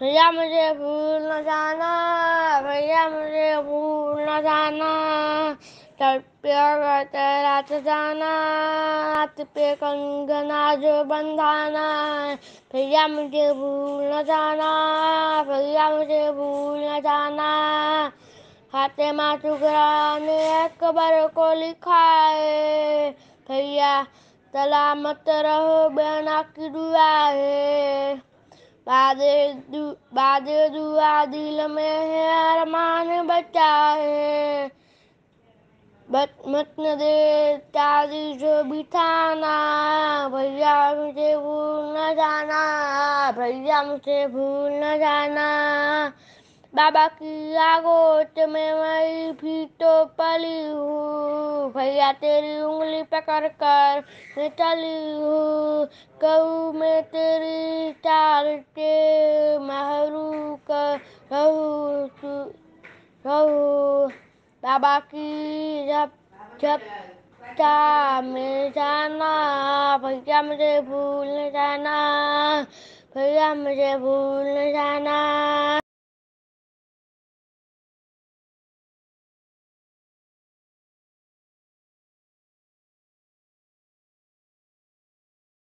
भैया मुझे भूल न जाना भैया मुझे भूल न जाना तल पे रात जाना हाथ पे कंगना जो बंधाना भैया मुझे भूल न जाना भैया मुझे भूल न जाना माँ टुकड़ा ने अकबर को लिखा है भैया सलामत रहो बेना की दुआ है बादल दुआ दिल में है अरमान बचा है मतन दे तारी जो बिठाना भैया मुझे भूल न जाना भैया मुझे भूल न जाना बाबा की आगोट में मैं भी तो पली हूँ भैया तेरी उंगली पकड़ कर मैं चली हूँ कहूँ मैं तेरी चालते महरू कर रहू बाबा की जब जब ता मिल जाना भैया मुझे भूल जाना भैया मुझे भूल जाना